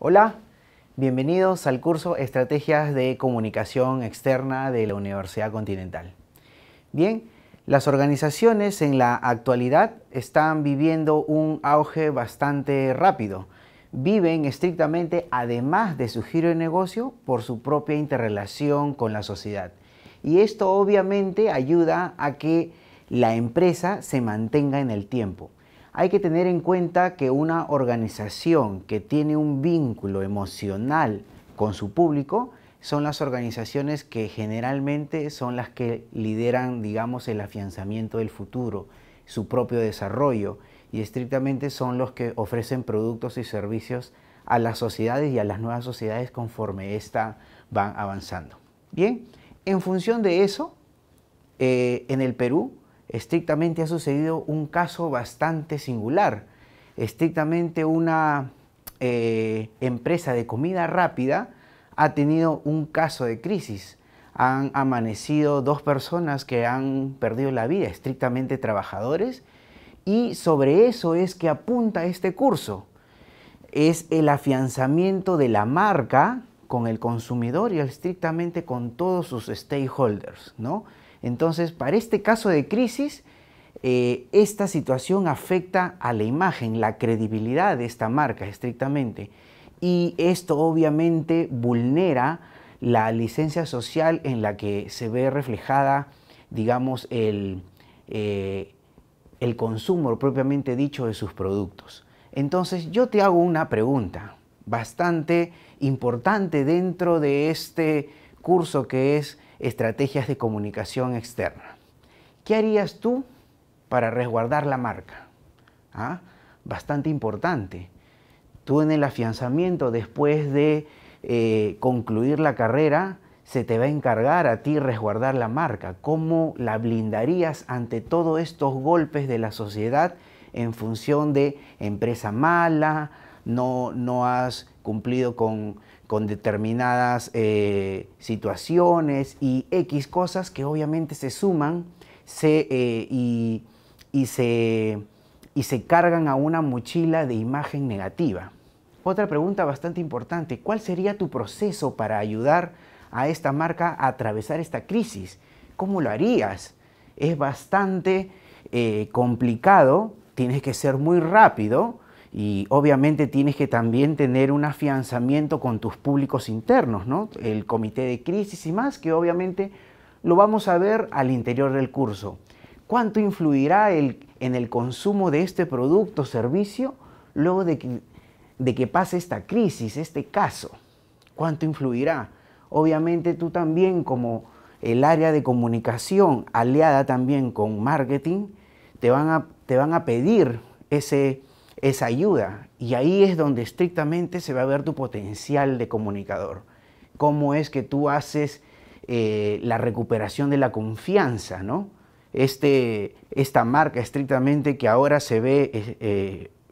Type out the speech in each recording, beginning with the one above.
Hola, bienvenidos al curso Estrategias de Comunicación Externa de la Universidad Continental. Bien, las organizaciones en la actualidad están viviendo un auge bastante rápido. Viven estrictamente, además de su giro de negocio, por su propia interrelación con la sociedad. Y esto obviamente ayuda a que la empresa se mantenga en el tiempo. Hay que tener en cuenta que una organización que tiene un vínculo emocional con su público son las organizaciones que generalmente son las que lideran, digamos, el afianzamiento del futuro, su propio desarrollo, y estrictamente son los que ofrecen productos y servicios a las sociedades y a las nuevas sociedades conforme ésta van avanzando. Bien, en función de eso, eh, en el Perú estrictamente ha sucedido un caso bastante singular. Estrictamente una eh, empresa de comida rápida ha tenido un caso de crisis. Han amanecido dos personas que han perdido la vida, estrictamente trabajadores, y sobre eso es que apunta este curso. Es el afianzamiento de la marca con el consumidor y estrictamente con todos sus stakeholders, ¿no? Entonces, para este caso de crisis, eh, esta situación afecta a la imagen, la credibilidad de esta marca estrictamente. Y esto obviamente vulnera la licencia social en la que se ve reflejada, digamos, el eh, consumo propiamente dicho de sus productos. Entonces yo te hago una pregunta bastante importante dentro de este curso que es estrategias de comunicación externa. ¿Qué harías tú para resguardar la marca? ¿Ah? Bastante importante. Tú en el afianzamiento, después de eh, concluir la carrera, se te va a encargar a ti resguardar la marca. ¿Cómo la blindarías ante todos estos golpes de la sociedad en función de empresa mala, no, no has cumplido con con determinadas eh, situaciones y X cosas que obviamente se suman eh, y, se, cargan a una mochila de imagen negativa. Otra pregunta bastante importante, ¿cuál sería tu proceso para ayudar a esta marca a atravesar esta crisis? ¿Cómo lo harías? Es bastante eh, complicado, tienes que ser muy rápido, y obviamente tienes que también tener un afianzamiento con tus públicos internos, ¿no? El comité de crisis y más, que obviamente lo vamos a ver al interior del curso. ¿Cuánto influirá el, en el consumo de este producto o servicio luego de que, de que pase esta crisis, este caso? ¿Cuánto influirá? Obviamente tú también como el área de comunicación aliada también con marketing, te van a, te van a pedir ese es ayuda. Y ahí es donde estrictamente se va a ver tu potencial de comunicador. Cómo es que tú haces eh, la recuperación de la confianza, ¿no? Este, esta marca estrictamente que ahora se ve eh,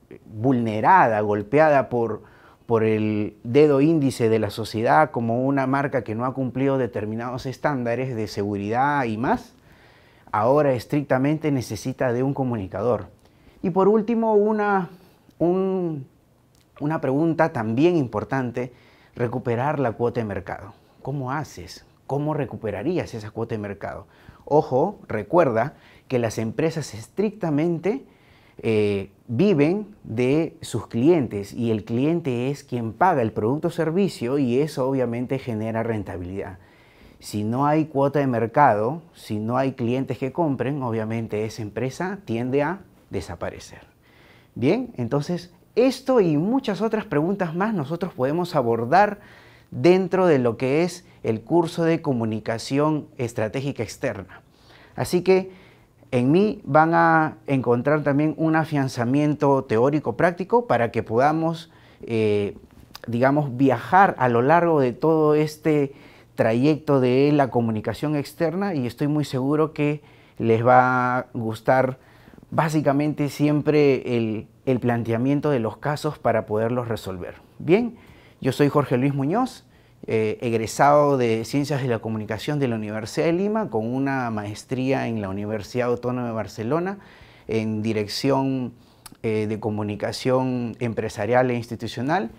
eh, vulnerada, golpeada por el dedo índice de la sociedad como una marca que no ha cumplido determinados estándares de seguridad y más, ahora estrictamente necesita de un comunicador y por último, una, una pregunta también importante, recuperar la cuota de mercado. ¿Cómo haces? ¿Cómo recuperarías esa cuota de mercado? Ojo, recuerda que las empresas estrictamente eh, viven de sus clientes y el cliente es quien paga el producto o servicio y eso obviamente genera rentabilidad. Si no hay cuota de mercado, si no hay clientes que compren, obviamente esa empresa tiende a desaparecer. Bien, entonces esto y muchas otras preguntas más nosotros podemos abordar dentro de lo que es el curso de comunicación estratégica externa. Así que en mí van a encontrar también un afianzamiento teórico práctico para que podamos, eh, digamos, viajar a lo largo de todo este trayecto de la comunicación externa y estoy muy seguro que les va a gustar básicamente siempre el, planteamiento de los casos para poderlos resolver. Bien, yo soy Jorge Luis Muñoz, eh, egresado de Ciencias de la Comunicación de la Universidad de Lima, con una maestría en la Universidad Autónoma de Barcelona en dirección eh, de comunicación empresarial e institucional,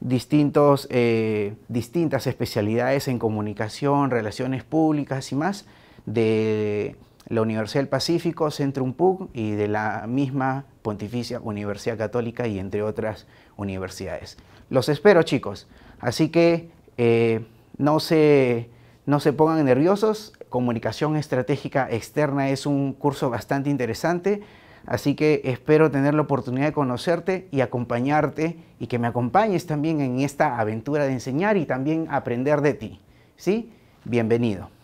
distintos, eh, distintas especialidades en comunicación, relaciones públicas y más de la Universidad del Pacífico, Centrum Pug y de la misma Pontificia Universidad Católica y entre otras universidades. Los espero chicos, así que eh, no, se, no se pongan nerviosos, Comunicación Estratégica Externa es un curso bastante interesante, así que espero tener la oportunidad de conocerte y acompañarte y que me acompañes también en esta aventura de enseñar y también aprender de ti. ¿sí? Bienvenido.